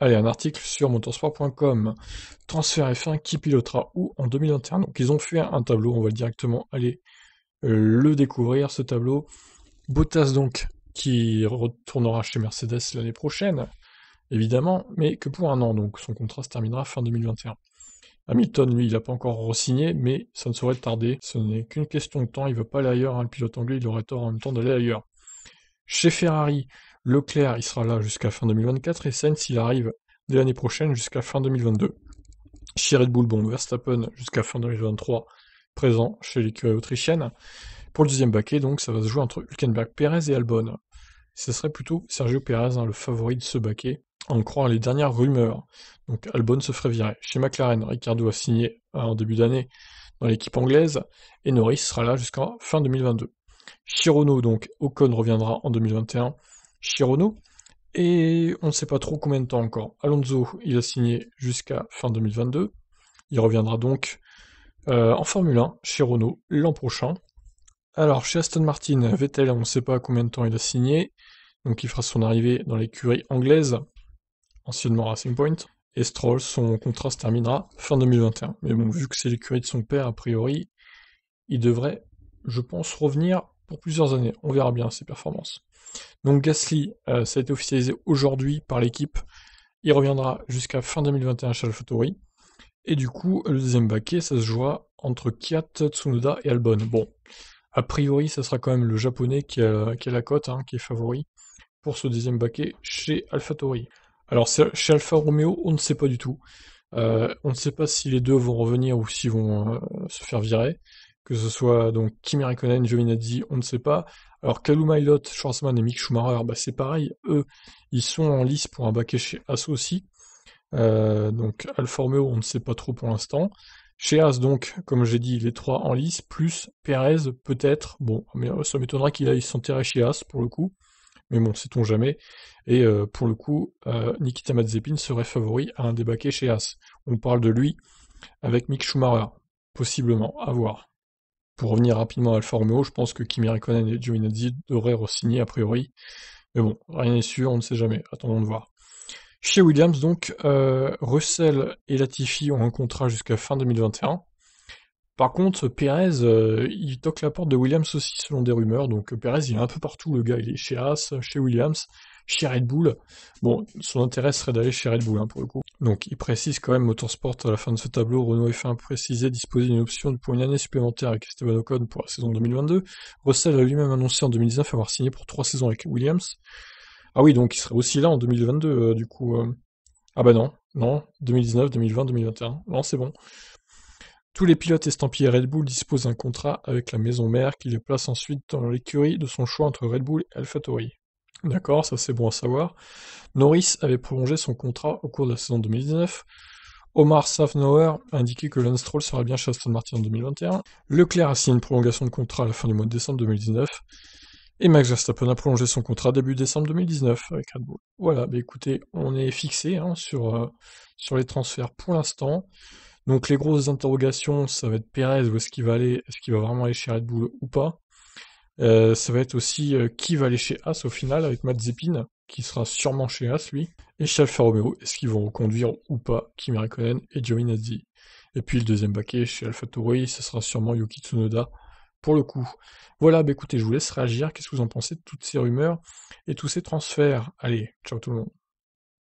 Allez, un article sur motorsport.com. Transfert F1, qui pilotera où en 2021 Donc, ils ont fait un tableau, on va directement aller euh, le découvrir, ce tableau. Bottas, donc, qui retournera chez Mercedes l'année prochaine, évidemment, mais que pour un an. Donc, son contrat se terminera fin 2021. Hamilton, lui, il n'a pas encore re-signé, mais ça ne saurait tarder. Ce n'est qu'une question de temps. Il ne veut pas aller ailleurs. Hein, le pilote anglais, il aurait tort en même temps d'aller ailleurs. Chez Ferrari, Leclerc, il sera là jusqu'à fin 2024 et Sainz, il arrive dès l'année prochaine jusqu'à fin 2022. Chirid Red Bull, Verstappen jusqu'à fin 2023, présent chez l'équipe autrichienne. Pour le deuxième baquet, donc, ça va se jouer entre Hülkenberg, pérez et Albon. Ce serait plutôt Sergio Pérez, hein, le favori de ce baquet, en croire les dernières rumeurs. Donc Albon se ferait virer. Chez McLaren, Ricardo a signé hein, en début d'année dans l'équipe anglaise et Norris sera là jusqu'à fin 2022. Chirono, donc, Ocon reviendra en 2021 Chirono. Et on ne sait pas trop combien de temps encore. Alonso, il a signé jusqu'à fin 2022. Il reviendra donc euh, en Formule 1 chez Renault l'an prochain. Alors, chez Aston Martin, Vettel, on ne sait pas combien de temps il a signé. Donc, il fera son arrivée dans l'écurie anglaise, anciennement Racing Point. Et Stroll, son contrat se terminera fin 2021. Mais bon, vu que c'est l'écurie de son père, a priori, il devrait, je pense, revenir pour plusieurs années. On verra bien ses performances. Donc Gasly, euh, ça a été officialisé aujourd'hui par l'équipe. Il reviendra jusqu'à fin 2021 chez AlphaTauri. Et du coup, le deuxième baquet, ça se jouera entre Kiat, Tsunoda et Albon. Bon, a priori, ça sera quand même le japonais qui a, la cote, hein, qui est favori pour ce deuxième baquet chez AlphaTauri. Alors chez Alpha Romeo, on ne sait pas du tout. Euh, on ne sait pas si les deux vont revenir ou s'ils vont euh, se faire virer que ce soit donc Kimi Raikkonen, Giovinazzi, on ne sait pas. Alors Kaluma Ilot, Schwarzman et Mick Schumacher, bah, c'est pareil, eux, ils sont en lice pour un baquet chez As aussi. Euh, donc Alfa on ne sait pas trop pour l'instant. Chez As, donc, comme j'ai dit, les trois en lice, plus Perez, peut-être. Bon, euh, ça m'étonnerait qu'il aille s'enterrer chez As pour le coup. Mais bon, sait-on jamais. Et euh, pour le coup, Nikita Mazepin serait favori à un débaquet chez As. On parle de lui avec Mick Schumacher, possiblement, à voir pour revenir rapidement à Alfa Romeo, je pense que Kimi Räikkönen et Giovinazzi devraient re-signer a priori. Mais bon, rien n'est sûr, on ne sait jamais. Attendons de voir. Chez Williams, donc, euh, Russell et Latifi ont un contrat jusqu'à fin 2021. Par contre, Perez, euh, il toque la porte de Williams aussi, selon des rumeurs. Donc, euh, Perez, il est un peu partout, le gars. Il est chez Haas, chez Williams, chez Red Bull. Bon, son intérêt serait d'aller chez Red Bull, hein, pour le coup. Donc il précise quand même Motorsport à la fin de ce tableau, Renault F1 précisé disposait d'une option pour une année supplémentaire avec Esteban Ocon pour la saison 2022. Russell a lui-même annoncé en 2019 avoir signé pour trois saisons avec Williams. Ah oui, donc il serait aussi là en 2022 euh, du coup. Euh. Ah bah non, non, 2019, 2020, 2021. Non, c'est bon. Tous les pilotes estampillés Red Bull disposent d'un contrat avec la maison mère qui les place ensuite dans l'écurie de son choix entre Red Bull et AlphaTauri. D'accord, ça c'est bon à savoir. Norris avait prolongé son contrat au cours de la saison 2019. Omar Safnauer a indiqué que Lance Stroll bien chez Aston Martin en 2021. Leclerc a signé une prolongation de contrat à la fin du mois de décembre 2019. Et Max Verstappen a prolongé son contrat début décembre 2019 avec Red Bull. Voilà, bah écoutez, on est fixé hein, sur, euh, sur les transferts pour l'instant. Donc les grosses interrogations, ça va être Perez, où est-ce qu'il va aller Est-ce qu'il va vraiment aller chez Red Bull ou pas euh, ça va être aussi euh, qui va aller chez As au final avec Zepin qui sera sûrement chez As lui, et chez Alpha Romeo, est-ce qu'ils vont reconduire ou pas Kimi Raikkonen et Nazi Et puis le deuxième paquet chez Alpha Tori ce sera sûrement Yuki Tsunoda pour le coup. Voilà, bah écoutez, je vous laisse réagir. Qu'est-ce que vous en pensez de toutes ces rumeurs et tous ces transferts Allez, ciao tout le monde.